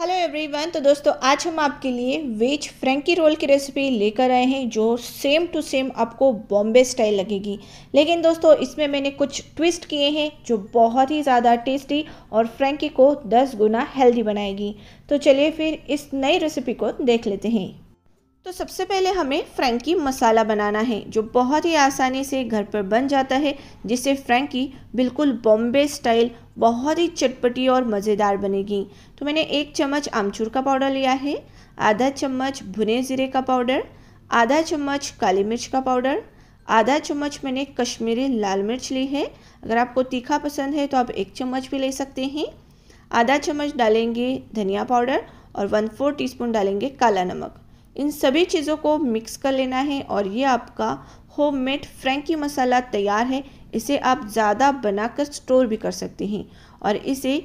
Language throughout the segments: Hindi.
हेलो एवरीवन तो दोस्तों आज हम आपके लिए वेज फ्रेंकी रोल की रेसिपी लेकर आए हैं जो सेम टू सेम आपको बॉम्बे स्टाइल लगेगी लेकिन दोस्तों इसमें मैंने कुछ ट्विस्ट किए हैं जो बहुत ही ज़्यादा टेस्टी और फ्रेंकी को 10 गुना हेल्दी बनाएगी तो चलिए फिर इस नई रेसिपी को देख लेते हैं तो सबसे पहले हमें फ्रेंकी मसाला बनाना है जो बहुत ही आसानी से घर पर बन जाता है जिससे फ्रेंकी बिल्कुल बॉम्बे स्टाइल बहुत ही चटपटी और मज़ेदार बनेगी तो मैंने एक चम्मच आमचूर का पाउडर लिया है आधा चम्मच भुने ज़ीरे का पाउडर आधा चम्मच काली मिर्च का पाउडर आधा चम्मच मैंने कश्मीरी लाल मिर्च ली है अगर आपको तीखा पसंद है तो आप एक चम्मच भी ले सकते हैं आधा चम्मच डालेंगे धनिया पाउडर और वन फोर टीस्पून डालेंगे काला नमक इन सभी चीज़ों को मिक्स कर लेना है और ये आपका होममेड फ्रेंकी मसाला तैयार है इसे आप ज़्यादा बनाकर स्टोर भी कर सकते हैं और इसे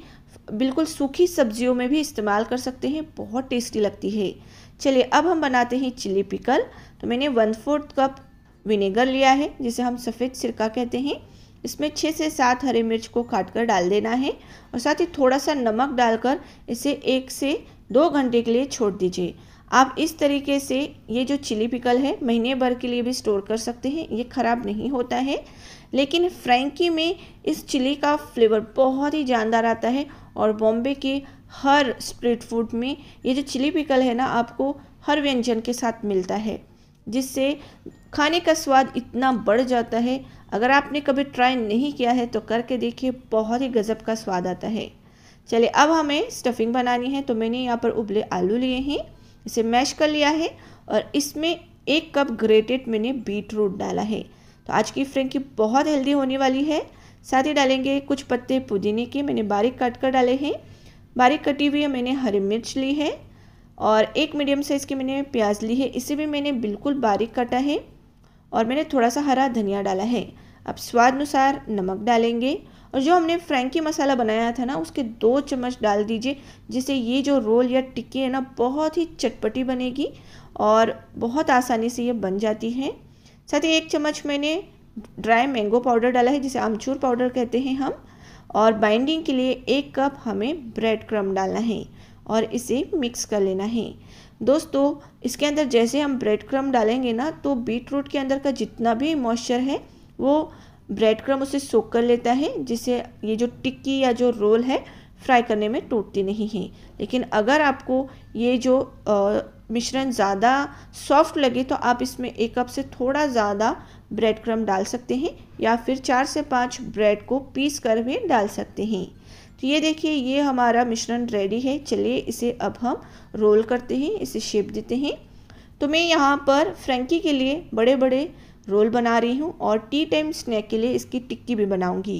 बिल्कुल सूखी सब्जियों में भी इस्तेमाल कर सकते हैं बहुत टेस्टी लगती है चलिए अब हम बनाते हैं चिली पिकल तो मैंने वन फोर्थ कप विनेगर लिया है जिसे हम सफ़ेद सिरका कहते हैं इसमें छः से सात हरे मिर्च को काट कर डाल देना है और साथ ही थोड़ा सा नमक डालकर इसे एक से दो घंटे के लिए छोड़ दीजिए आप इस तरीके से ये जो चिली पिकल है महीने भर के लिए भी स्टोर कर सकते हैं ये ख़राब नहीं होता है लेकिन फ्रैंकी में इस चिली का फ्लेवर बहुत ही जानदार आता है और बॉम्बे के हर स्ट्रीट फूड में ये जो चिली पिकल है ना आपको हर व्यंजन के साथ मिलता है जिससे खाने का स्वाद इतना बढ़ जाता है अगर आपने कभी ट्राई नहीं किया है तो करके देखिए बहुत ही गज़ब का स्वाद आता है चलिए अब हमें स्टफिंग बनानी है तो मैंने यहाँ पर उबले आलू लिए हैं इसे मैश कर लिया है और इसमें एक कप ग्रेटेड मैंने बीट रूट डाला है तो आज की फ्रेंकी बहुत हेल्दी होने वाली है साथ ही डालेंगे कुछ पत्ते पुदीने के मैंने बारीक काट कर डाले हैं बारीक कटी हुई मैंने हरी मिर्च ली है और एक मीडियम साइज़ की मैंने प्याज ली है इसे भी मैंने बिल्कुल बारीक काटा है और मैंने थोड़ा सा हरा धनिया डाला है अब स्वाद अनुसार नमक डालेंगे और जो हमने फ्रेंकी मसाला बनाया था ना उसके दो चम्मच डाल दीजिए जिससे ये जो रोल या टिक्की है ना बहुत ही चटपटी बनेगी और बहुत आसानी से ये बन जाती है साथ ही एक चम्मच मैंने ड्राई मैंगो पाउडर डाला है जिसे आमचूर पाउडर कहते हैं हम और बाइंडिंग के लिए एक कप हमें ब्रेड क्रम डालना है और इसे मिक्स कर लेना है दोस्तों इसके अंदर जैसे हम ब्रेड क्रम डालेंगे ना तो बीट रूट के अंदर का जितना भी मॉइस्चर है वो ब्रेड क्रम उसे सोख कर लेता है जिससे ये जो टिक्की या जो रोल है फ्राई करने में टूटती नहीं है लेकिन अगर आपको ये जो मिश्रण ज़्यादा सॉफ्ट लगे तो आप इसमें एक कप से थोड़ा ज़्यादा ब्रेड क्रम डाल सकते हैं या फिर चार से पाँच ब्रेड को पीस कर भी डाल सकते हैं तो ये देखिए ये हमारा मिश्रण रेडी है चलिए इसे अब हम रोल करते हैं इसे शेप देते हैं तो मैं यहाँ पर फ्रेंकी के लिए बड़े बड़े रोल बना रही हूँ और टी टाइम स्नैक के लिए इसकी टिक्की भी बनाऊँगी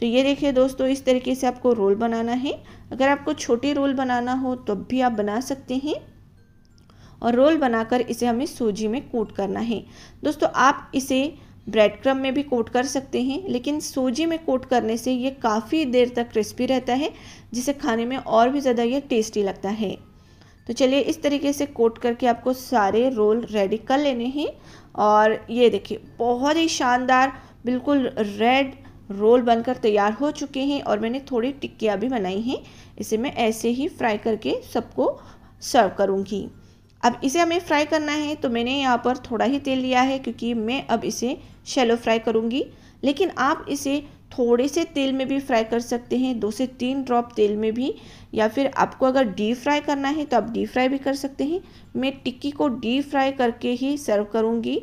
तो ये देखिए दोस्तों इस तरीके से आपको रोल बनाना है अगर आपको छोटे रोल बनाना हो तो भी आप बना सकते हैं और रोल बनाकर इसे हमें सूजी में कोट करना है दोस्तों आप इसे ब्रेड क्रम में भी कोट कर सकते हैं लेकिन सूजी में कोट करने से ये काफ़ी देर तक क्रिस्पी रहता है जिसे खाने में और भी ज़्यादा ये टेस्टी लगता है तो चलिए इस तरीके से कोट करके आपको सारे रोल रेडी कर लेने हैं और ये देखिए बहुत ही शानदार बिल्कुल रेड रोल बनकर तैयार हो चुके हैं और मैंने थोड़ी टिक्कियाँ भी बनाई हैं इसे मैं ऐसे ही फ्राई करके सबको सर्व करूँगी अब इसे हमें फ्राई करना है तो मैंने यहाँ पर थोड़ा ही तेल लिया है क्योंकि मैं अब इसे शैलो फ्राई करूँगी लेकिन आप इसे थोड़े से तेल में भी फ्राई कर सकते हैं दो से तीन ड्रॉप तेल में भी या फिर आपको अगर डीप फ्राई करना है तो आप डीप फ्राई भी कर सकते हैं मैं टिक्की को डीप फ्राई करके ही सर्व करूँगी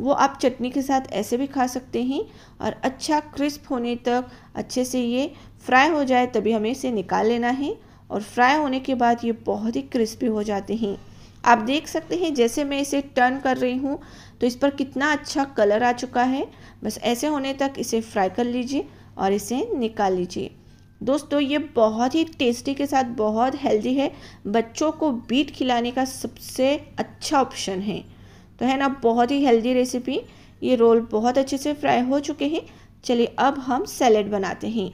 वो आप चटनी के साथ ऐसे भी खा सकते हैं और अच्छा क्रिस्प होने तक अच्छे से ये फ्राई हो जाए तभी हमें इसे निकाल लेना है और फ्राई होने के बाद ये बहुत ही क्रिस्पी हो जाते हैं आप देख सकते हैं जैसे मैं इसे टर्न कर रही हूँ तो इस पर कितना अच्छा कलर आ चुका है बस ऐसे होने तक इसे फ्राई कर लीजिए और इसे निकाल लीजिए दोस्तों ये बहुत ही टेस्टी के साथ बहुत हेल्दी है बच्चों को बीट खिलाने का सबसे अच्छा ऑप्शन है तो है ना बहुत ही हेल्दी रेसिपी ये रोल बहुत अच्छे से फ्राई हो चुके हैं चलिए अब हम सैलेड बनाते हैं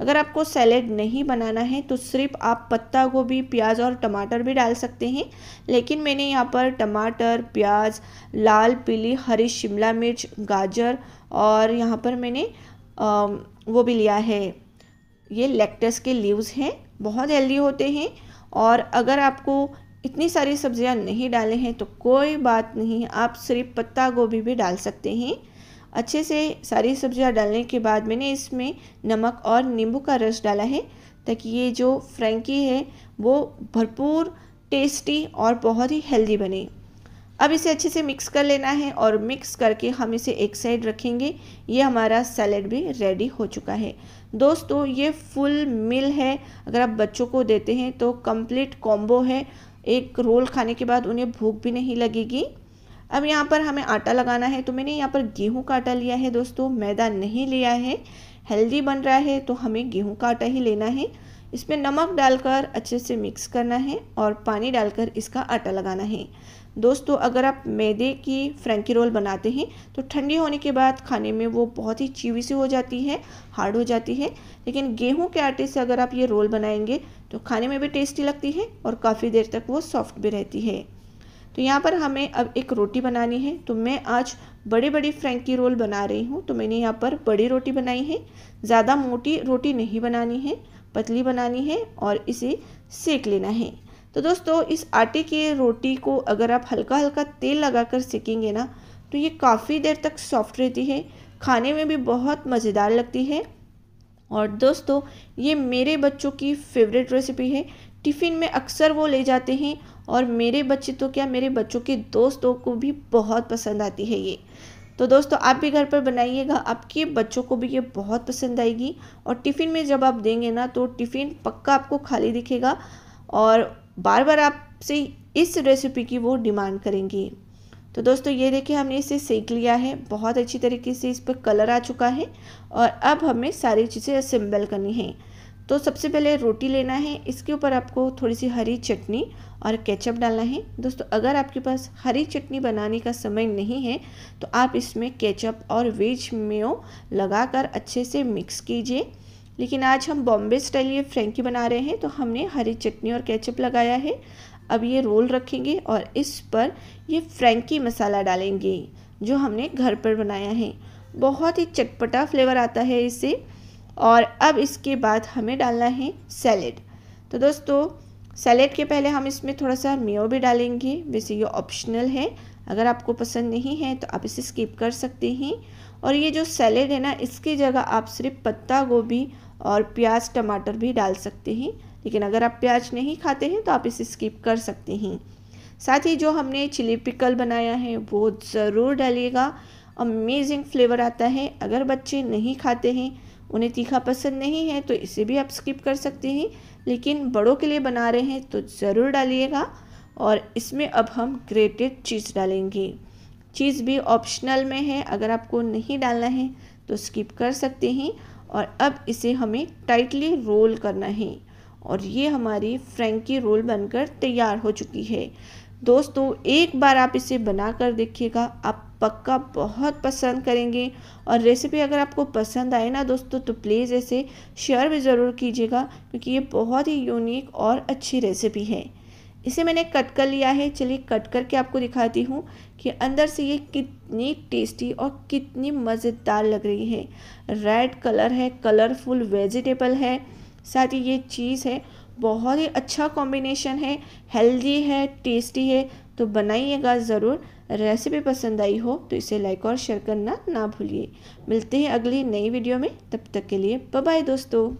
अगर आपको सैलेड नहीं बनाना है तो सिर्फ आप पत्ता गोभी प्याज और टमाटर भी डाल सकते हैं लेकिन मैंने यहाँ पर टमाटर प्याज लाल पीली हरी शिमला मिर्च गाजर और यहाँ पर मैंने आ, वो भी लिया है ये लेक्टस के लीव्स हैं बहुत हेल्दी होते हैं और अगर आपको इतनी सारी सब्जियां नहीं डाले हैं तो कोई बात नहीं आप सिर्फ पत्ता गोभी भी डाल सकते हैं अच्छे से सारी सब्जियां डालने के बाद मैंने इसमें नमक और नींबू का रस डाला है ताकि ये जो फ्रेंकी है वो भरपूर टेस्टी और बहुत ही हेल्दी बने अब इसे अच्छे से मिक्स कर लेना है और मिक्स करके हम इसे एक साइड रखेंगे ये हमारा सैलड भी रेडी हो चुका है दोस्तों ये फुल मिल है अगर आप बच्चों को देते हैं तो कंप्लीट कॉम्बो है एक रोल खाने के बाद उन्हें भूख भी नहीं लगेगी अब यहाँ पर हमें आटा लगाना है तो मैंने यहाँ पर गेहूँ का आटा लिया है दोस्तों मैदा नहीं लिया है हेल्दी बन रहा है तो हमें गेहूँ का आटा ही लेना है इसमें नमक डालकर अच्छे से मिक्स करना है और पानी डालकर इसका आटा लगाना है दोस्तों अगर आप मैदे की फ्रेंकी रोल बनाते हैं तो ठंडी होने के बाद खाने में वो बहुत ही चीवी सी हो जाती है हार्ड हो जाती है लेकिन गेहूं के आटे से अगर आप ये रोल बनाएंगे तो खाने में भी टेस्टी लगती है और काफ़ी देर तक वो सॉफ्ट भी रहती है तो यहाँ पर हमें अब एक रोटी बनानी है तो मैं आज बड़े बड़े फ्रेंकी रोल बना रही हूँ तो मैंने यहाँ पर बड़ी रोटी बनाई है ज़्यादा मोटी रोटी नहीं बनानी है पतली बनानी है और इसे सेक लेना है तो दोस्तों इस आटे के रोटी को अगर आप हल्का हल्का तेल लगाकर सेकेंगे ना तो ये काफ़ी देर तक सॉफ्ट रहती है खाने में भी बहुत मज़ेदार लगती है और दोस्तों ये मेरे बच्चों की फेवरेट रेसिपी है टिफ़िन में अक्सर वो ले जाते हैं और मेरे बच्चे तो क्या मेरे बच्चों के दोस्तों को भी बहुत पसंद आती है ये तो दोस्तों आप भी घर पर बनाइएगा आपके बच्चों को भी ये बहुत पसंद आएगी और टिफ़िन में जब आप देंगे ना तो टिफ़िन पक्का आपको खाली दिखेगा और बार बार आपसे इस रेसिपी की वो डिमांड करेंगी तो दोस्तों ये देखिए हमने इसे सेक लिया है बहुत अच्छी तरीके से इस पर कलर आ चुका है और अब हमें सारी चीज़ें असेंबल करनी है तो सबसे पहले रोटी लेना है इसके ऊपर आपको थोड़ी सी हरी चटनी और केचप डालना है दोस्तों अगर आपके पास हरी चटनी बनाने का समय नहीं है तो आप इसमें केचप और वेज मेयो लगाकर अच्छे से मिक्स कीजिए लेकिन आज हम बॉम्बे स्टाइल ये फ्रेंकी बना रहे हैं तो हमने हरी चटनी और केचप लगाया है अब ये रोल रखेंगे और इस पर ये फ्रेंकी मसाला डालेंगे जो हमने घर पर बनाया है बहुत ही चटपटा फ्लेवर आता है इससे और अब इसके बाद हमें डालना है सैलेड तो दोस्तों सैलेड के पहले हम इसमें थोड़ा सा मेयो भी डालेंगे वैसे ये ऑप्शनल है अगर आपको पसंद नहीं है तो आप इसे स्किप कर सकते हैं और ये जो सैलेड है ना इसकी जगह आप सिर्फ पत्ता गोभी और प्याज टमाटर भी डाल सकते हैं लेकिन अगर आप प्याज नहीं खाते हैं तो आप इसे स्किप कर सकते हैं साथ ही जो हमने चिली पिकल बनाया है वो ज़रूर डालिएगा अमेजिंग फ्लेवर आता है अगर बच्चे नहीं खाते हैं उन्हें तीखा पसंद नहीं है तो इसे भी आप स्किप कर सकते हैं लेकिन बड़ों के लिए बना रहे हैं तो ज़रूर डालिएगा और इसमें अब हम ग्रेटेड चीज़ डालेंगे चीज़ भी ऑप्शनल में है अगर आपको नहीं डालना है तो स्किप कर सकते हैं और अब इसे हमें टाइटली रोल करना है और ये हमारी फ्रेंकी रोल बनकर तैयार हो चुकी है दोस्तों एक बार आप इसे बना कर देखिएगा आप पक्का बहुत पसंद करेंगे और रेसिपी अगर आपको पसंद आए ना दोस्तों तो प्लीज़ इसे शेयर भी ज़रूर कीजिएगा क्योंकि ये बहुत ही यूनिक और अच्छी रेसिपी है इसे मैंने कट कर लिया है चलिए कट करके आपको दिखाती हूँ कि अंदर से ये कितनी टेस्टी और कितनी मज़ेदार लग रही है रेड कलर है कलरफुल वेजिटेबल है साथ ही ये चीज़ है बहुत ही अच्छा कॉम्बिनेशन है हेल्दी है टेस्टी है तो बनाइएगा ज़रूर रेसिपी पसंद आई हो तो इसे लाइक और शेयर करना ना भूलिए मिलते हैं अगली नई वीडियो में तब तक के लिए बाय दोस्तों